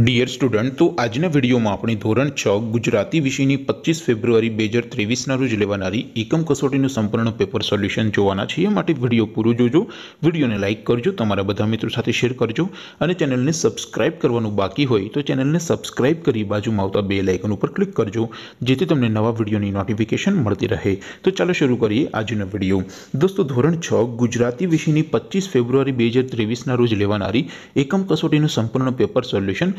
dear student તો આજના વિડીયોમાં આપણે ધોરણ છ ગુજરાતી વિષયની પચીસ ફેબ્રુઆરી બે હજાર ત્રેવીસના રોજ લેવાનારી એકમ કસોટીનું સંપૂર્ણ પેપર સોલ્યુશન જોવાના છે એ માટે વિડીયો પૂરો જોજો વિડીયોને લાઇક કરજો તમારા બધા મિત્રો સાથે શેર કરજો અને ચેનલને સબસ્ક્રાઇબ કરવાનું બાકી હોય તો ચેનલને સબસ્ક્રાઇબ કરી બાજુમાં આવતા બે લાઇકન ઉપર ક્લિક કરજો જેથી તમને નવા વિડીયોની નોટિફિકેશન મળતી રહે તો ચાલો શરૂ કરીએ આજનો વિડીયો દોસ્તો ધોરણ છ ગુજરાતી વિષયની પચીસ ફેબ્રુઆરી બે હજાર ત્રેવીસના રોજ લેવાનારી એકમ કસોટીનું સંપૂર્ણ પેપર સોલ્યુશન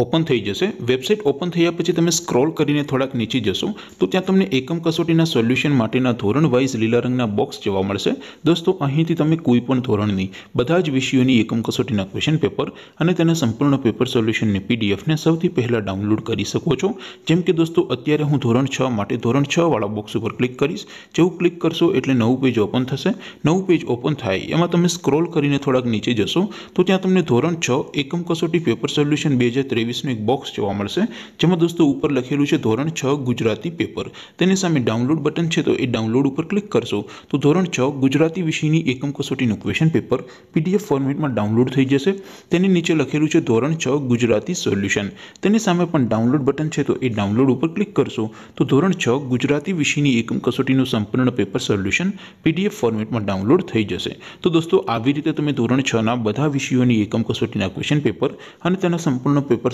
ઓપન થઈ જશે વેબસાઈટ ઓપન થયા પછી તમે સ્ક્રોલ કરીને થોડક નીચે જશો તો ત્યાં તમને એકમ કસોટીના સોલ્યુશન માટેના ધોરણ વાઈઝ લીલા રંગના બોક્સ જોવા મળશે દોસ્તો અહીંથી તમે કોઈ પણ ધોરણની બધા જ વિષયોની એકમ કસોટીના ક્વેશ્ચન પેપર અને તેના સંપૂર્ણ પેપર સોલ્યુશનની પીડીએફ ને સૌથી પહેલા ડાઉનલોડ કરી શકો છો જેમ કે દોસ્તો અત્યારે હું ધોરણ 6 માટે ધોરણ 6 વાળો બોક્સ ઉપર ક્લિક કરશો જેવું ક્લિક કરશો એટલે નવું પેજ ઓપન થશે નવું પેજ ઓપન થાય એમાં તમે સ્ક્રોલ કરીને થોડક નીચે જશો તો ત્યાં તમને ધોરણ 6 એકમ કસોટી પેપર સોલ્યુશન 2023 વિશ્મિક બોક્સ જોવા મળશે જેમ દોસ્તો ઉપર લખેલું છે ધોરણ 6 ગુજરાતી પેપર તેની સામે ડાઉનલોડ બટન છે તો એ ડાઉનલોડ ઉપર ક્લિક કરશો તો ધોરણ 6 ગુજરાતી વિષયની એકમ કસોટીનું ક્વેશ્ચન પેપર પીડીએફ ફોર્મેટમાં ડાઉનલોડ થઈ જશે તેની નીચે લખેલું છે ધોરણ 6 ગુજરાતી સોલ્યુશન તેની સામે પણ ડાઉનલોડ બટન છે તો એ ડાઉનલોડ ઉપર ક્લિક કરશો તો ધોરણ 6 ગુજરાતી વિષયની એકમ કસોટીનું સંપૂર્ણ પેપર સોલ્યુશન પીડીએફ ફોર્મેટમાં ડાઉનલોડ થઈ જશે તો દોસ્તો આવી રીતે તમે ધોરણ 6 ના બધા વિષયોની એકમ કસોટીના ક્વેશ્ચન પેપર અને તેનો સંપૂર્ણ પેપર